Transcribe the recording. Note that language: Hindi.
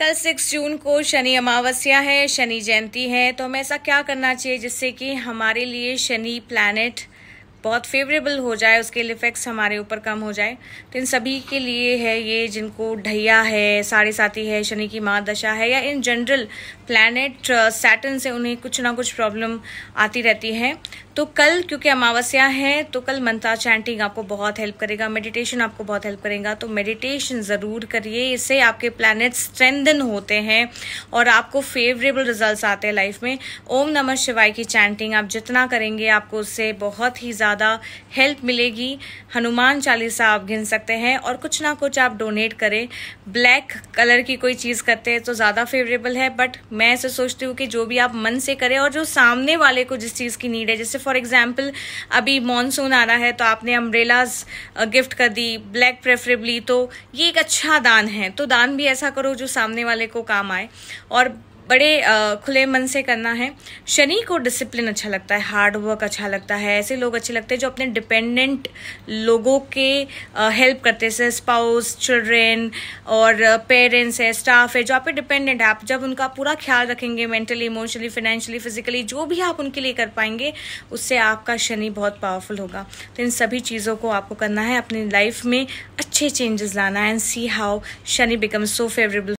कल सिक्स जून को शनि अमावस्या है शनि जयंती है तो हमें ऐसा क्या करना चाहिए जिससे कि हमारे लिए शनि प्लैनेट बहुत फेवरेबल हो जाए उसके इफेक्ट्स हमारे ऊपर कम हो जाए तो इन सभी के लिए है ये जिनको ढैया है साढ़े साथी है शनि की माँ दशा है या इन जनरल प्लानट सैटन से उन्हें कुछ ना कुछ प्रॉब्लम आती रहती है तो कल क्योंकि अमावस्या है तो कल मंत्रा चैंटिंग आपको बहुत हेल्प करेगा मेडिटेशन आपको बहुत हेल्प करेगा तो मेडिटेशन ज़रूर करिए इससे आपके प्लानट स्ट्रेंदन होते हैं और आपको फेवरेबल रिजल्ट्स आते हैं लाइफ में ओम नमः शिवाय की चैंटिंग आप जितना करेंगे आपको उससे बहुत ही ज़्यादा ज़्यादा हेल्प मिलेगी हनुमान चालीसा आप गिन सकते हैं और कुछ ना कुछ आप डोनेट करें ब्लैक कलर की कोई चीज़ करते हैं तो ज़्यादा फेवरेबल है बट मैं ऐसे सोचती हूँ कि जो भी आप मन से करें और जो सामने वाले को जिस चीज़ की नीड है जैसे फॉर एग्जाम्पल अभी मानसून आ रहा है तो आपने अम्ब्रेलाज गिफ्ट कर दी ब्लैक प्रेफरेबली तो ये एक अच्छा दान है तो दान भी ऐसा करो जो सामने वाले को काम आए और बड़े खुले मन से करना है शनि को डिसिप्लिन अच्छा लगता है हार्ड वर्क अच्छा लगता है ऐसे लोग अच्छे लगते हैं जो अपने डिपेंडेंट लोगों के हेल्प करते हैं स्पाउस चिल्ड्रेन और पेरेंट्स है स्टाफ है जो आप डिपेंडेंट है आप जब उनका पूरा ख्याल रखेंगे मेंटली इमोशनली फाइनेंशियली फिजिकली जो भी आप उनके लिए कर पाएंगे उससे आपका शनि बहुत पावरफुल होगा तो इन सभी चीज़ों को आपको करना है अपनी लाइफ में अच्छे चेंजेस लाना and see how Shani become so favourable